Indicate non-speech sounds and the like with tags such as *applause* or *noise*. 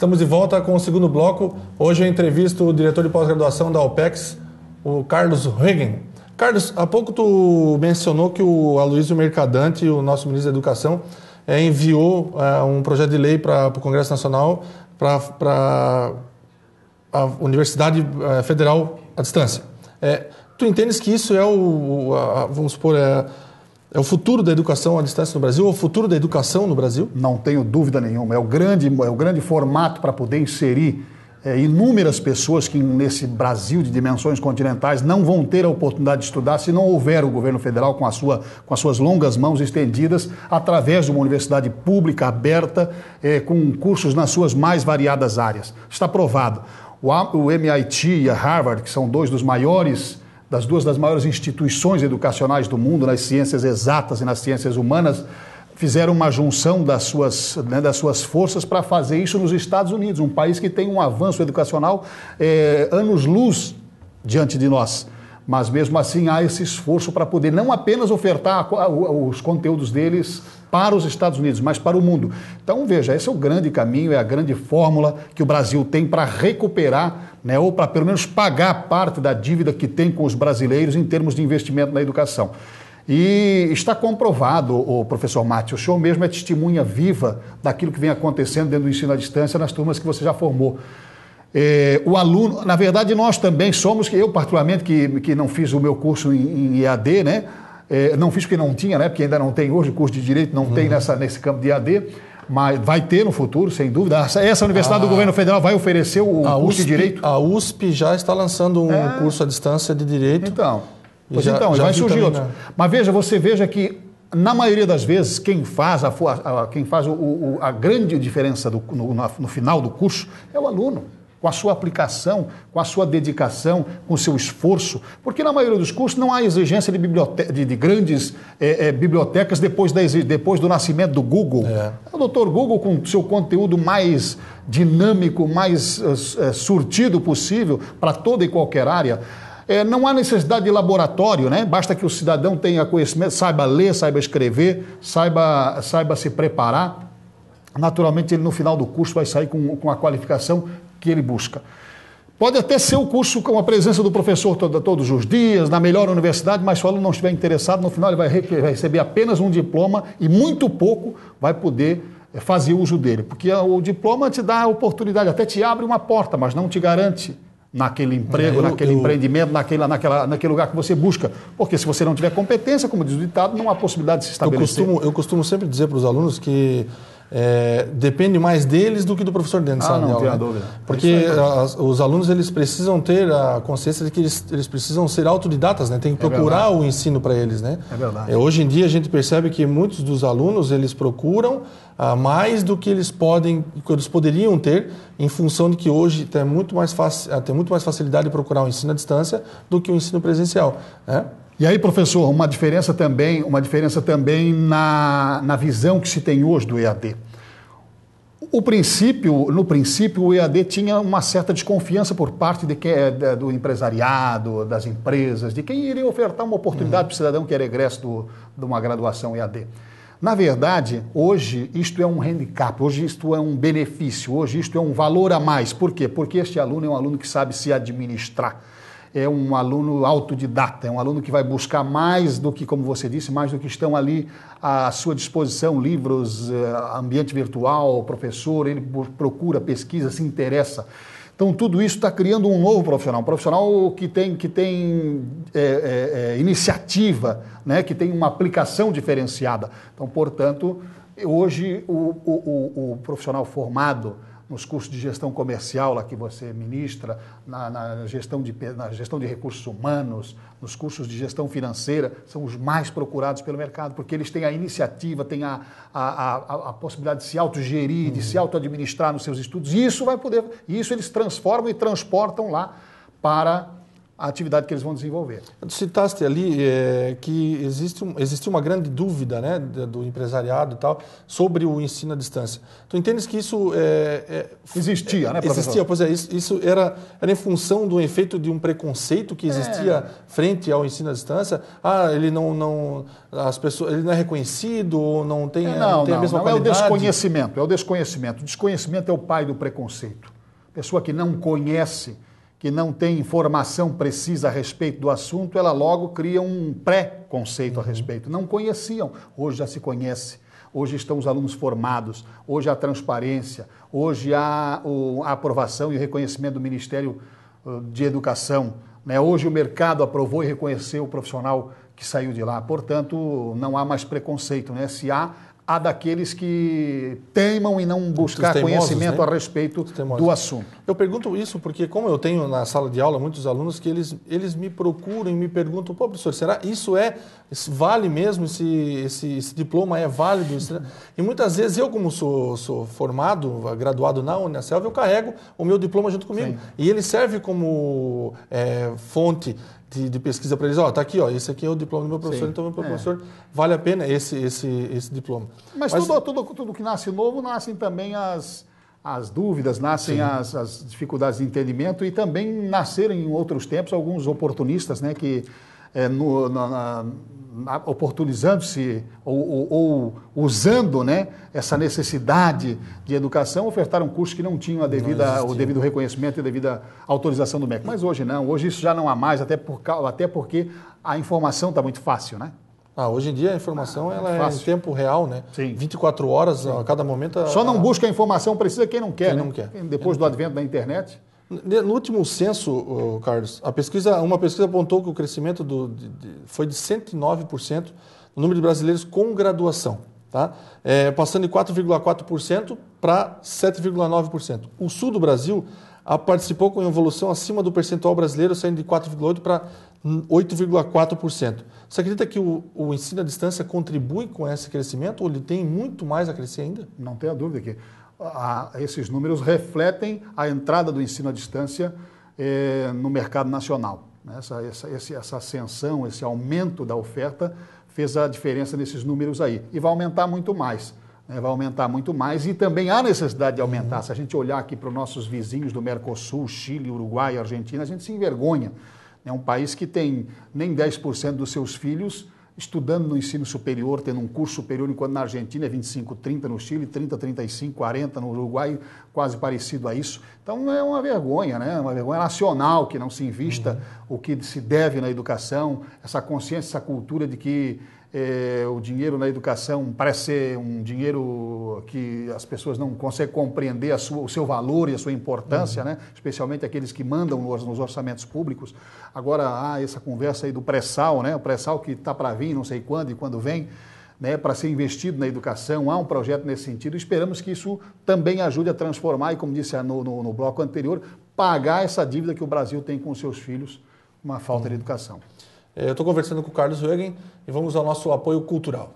Estamos de volta com o segundo bloco. Hoje eu entrevisto o diretor de pós-graduação da OPEX, o Carlos Regen. Carlos, há pouco tu mencionou que o Aloysio Mercadante, o nosso ministro da Educação, é, enviou é, um projeto de lei para o Congresso Nacional para a Universidade é, Federal à distância. tu entendes que isso é o, a, vamos supor, é é o futuro da educação à distância no Brasil? É o futuro da educação no Brasil? Não tenho dúvida nenhuma. É o grande, é o grande formato para poder inserir é, inúmeras pessoas que nesse Brasil de dimensões continentais não vão ter a oportunidade de estudar se não houver o governo federal com, a sua, com as suas longas mãos estendidas através de uma universidade pública aberta é, com cursos nas suas mais variadas áreas. Está provado. O, o MIT e a Harvard, que são dois dos maiores das duas das maiores instituições educacionais do mundo, nas ciências exatas e nas ciências humanas, fizeram uma junção das suas, né, das suas forças para fazer isso nos Estados Unidos, um país que tem um avanço educacional é, anos-luz diante de nós. Mas mesmo assim há esse esforço para poder não apenas ofertar os conteúdos deles para os Estados Unidos, mas para o mundo. Então, veja, esse é o grande caminho, é a grande fórmula que o Brasil tem para recuperar, né, ou para pelo menos pagar parte da dívida que tem com os brasileiros em termos de investimento na educação. E está comprovado, o professor Matheus, o senhor mesmo é testemunha viva daquilo que vem acontecendo dentro do ensino à distância nas turmas que você já formou. É, o aluno, na verdade, nós também somos, que eu particularmente, que, que não fiz o meu curso em, em EAD, né? É, não fiz porque não tinha, né? Porque ainda não tem hoje, o curso de Direito não uhum. tem nessa, nesse campo de AD, mas vai ter no futuro, sem dúvida. Essa, essa Universidade a, do ah. Governo Federal vai oferecer o curso USP, de Direito. A USP já está lançando um é. curso à distância de Direito. Então, pois já, então, já vai surgir outro. Mas veja, você veja que, na maioria das vezes, quem faz a, a quem faz o, o, a grande diferença do, no, no final do curso é o aluno com a sua aplicação, com a sua dedicação, com o seu esforço, porque na maioria dos cursos não há exigência de, de, de grandes é, é, bibliotecas depois, da, depois do nascimento do Google. É. O doutor Google, com seu conteúdo mais dinâmico, mais eh, surtido possível para toda e qualquer área, é, não há necessidade de laboratório, né? basta que o cidadão tenha conhecimento, saiba ler, saiba escrever, saiba, saiba se preparar. Naturalmente, ele no final do curso vai sair com, com a qualificação que ele busca. Pode até ser o curso com a presença do professor todo, todos os dias, na melhor universidade, mas se o aluno não estiver interessado, no final ele vai, re vai receber apenas um diploma e muito pouco vai poder eh, fazer uso dele. Porque o diploma te dá a oportunidade, até te abre uma porta, mas não te garante naquele emprego, é, eu, naquele eu... empreendimento, naquele, naquela, naquele lugar que você busca. Porque se você não tiver competência, como diz o ditado, não há possibilidade de se estabelecer. Eu costumo, eu costumo sempre dizer para os alunos que é, depende mais deles do que do professor dentro ah, da sala não, de aula. Tenho né? dúvida. Porque é as, os alunos eles precisam ter a consciência de que eles, eles precisam ser autodidatas, né? Tem que é procurar o ensino para eles, né? É verdade. É, hoje em dia a gente percebe que muitos dos alunos eles procuram ah, mais do que eles podem, que eles poderiam ter, em função de que hoje tem muito mais, fácil, ah, tem muito mais facilidade de procurar o ensino à distância do que o ensino presencial, né? E aí, professor, uma diferença também, uma diferença também na, na visão que se tem hoje do EAD. O princípio, no princípio, o EAD tinha uma certa desconfiança por parte de que, eh, do empresariado, das empresas, de quem iria ofertar uma oportunidade uhum. para o cidadão que era egresso do, de uma graduação EAD. Na verdade, hoje isto é um handicap, hoje isto é um benefício, hoje isto é um valor a mais. Por quê? Porque este aluno é um aluno que sabe se administrar é um aluno autodidata, é um aluno que vai buscar mais do que, como você disse, mais do que estão ali à sua disposição, livros, eh, ambiente virtual, professor, ele procura, pesquisa, se interessa. Então, tudo isso está criando um novo profissional, um profissional que tem, que tem é, é, iniciativa, né? que tem uma aplicação diferenciada. Então, portanto, hoje o, o, o, o profissional formado, nos cursos de gestão comercial lá que você ministra, na, na, gestão de, na gestão de recursos humanos, nos cursos de gestão financeira, são os mais procurados pelo mercado, porque eles têm a iniciativa, têm a, a, a, a possibilidade de se autogerir, de se uhum. autoadministrar nos seus estudos, e isso vai poder, isso eles transformam e transportam lá para a atividade que eles vão desenvolver. Tu citaste ali é, que existe, um, existe uma grande dúvida né, do empresariado e tal sobre o ensino à distância. Tu entendes que isso... É, é, existia, né, professor? Existia, pois é. Isso, isso, era, era em função do efeito de um preconceito que é. existia frente ao ensino à distância. Ah, ele não... não as pessoas, ele não é reconhecido ou não tem, é, não, não tem não, a mesma não, qualidade. É o desconhecimento, é o desconhecimento. O desconhecimento é o pai do preconceito. Pessoa que não conhece que não tem informação precisa a respeito do assunto, ela logo cria um pré-conceito a uhum. respeito. Não conheciam, hoje já se conhece. Hoje estão os alunos formados, hoje há transparência, hoje há a aprovação e o reconhecimento do Ministério de Educação. Né? Hoje o mercado aprovou e reconheceu o profissional que saiu de lá. Portanto, não há mais preconceito. Né? Se há, a daqueles que teimam em não buscar conhecimento né? a respeito do assunto. Eu pergunto isso porque, como eu tenho na sala de aula muitos alunos que eles, eles me procuram e me perguntam, pô, professor, será isso é, vale mesmo, esse, esse, esse, diploma é válido? É *laughs* e muitas vezes eu, como sou, sou formado, graduado na Unicef, eu carrego o meu diploma junto comigo. Sim. E ele serve como é, fonte de, de pesquisa para eles, ó, oh, tá aqui, ó, esse aqui é o diploma do meu professor, Sim. então meu é. professor é. vale a pena esse, esse, esse diploma. Mas, Mas tudo, tudo, tudo que nasce novo, nascem também as, as dúvidas, nascem as, as, dificuldades de entendimento e também nasceram em outros tempos alguns oportunistas, né, que é, oportunizando-se ou, ou, ou, usando né, essa necessidade de educação, ofertaram cursos que não tinham a devida, não o devido reconhecimento e a devida autorização do MEC. Mas hoje não, hoje isso já não há mais, até, por, até porque a informação está muito fácil, né? Ah, hoje em dia a informação ah, é ela é, em tempo real, né? Sim. 24 horas, Sim. a cada momento. A... Só não busca a informação precisa quem não quer, quem né? não quer. Depois quem do quer. advento da internet, no último censo, Carlos, a pesquisa, uma pesquisa apontou que o crescimento do, de, de, foi de 109% no número de brasileiros com graduação, tá? É, passando de 4,4% para 7,9%. O sul do Brasil a, participou com evolução acima do percentual brasileiro, saindo de 4,8% para 8,4%. Você acredita que o, o, ensino à distância contribui com esse crescimento ou ele tem muito mais a crescer ainda? Não tenha dúvida que a, esses números refletem a entrada do ensino à distância eh, no mercado nacional. Né? Essa, essa, essa ascensão, esse aumento da oferta fez a diferença nesses números aí. E vai aumentar muito mais. Né? Vai aumentar muito mais e também há necessidade de aumentar. Uhum. Se a gente olhar aqui para os nossos vizinhos do Mercosul, Chile, Uruguai, Argentina, a gente se envergonha é um país que tem nem 10% dos seus filhos estudando no ensino superior, tendo um curso superior, enquanto na Argentina é 25, 30, no Chile 30, 35, 40, no Uruguai quase parecido a isso. Então é uma vergonha, né? Uma vergonha nacional que não se invista uhum. o que se deve na educação, essa consciência, essa cultura de que é, o dinheiro na educação parece ser um dinheiro que as pessoas não conseguem compreender sua, o seu valor e a sua importância, uhum. né? especialmente aqueles que mandam nos, nos, orçamentos públicos. Agora há essa conversa aí do pré-sal, né? o pré-sal que está para vir, não sei quando e quando vem, né? para ser investido na educação. Há um projeto nesse sentido. Esperamos que isso também ajude a transformar e, como disse no, no, no bloco anterior, pagar essa dívida que o Brasil tem com os seus filhos, uma falta uhum. de educação. É, eu estou conversando com o Carlos Wegen e vamos ao nosso apoio cultural.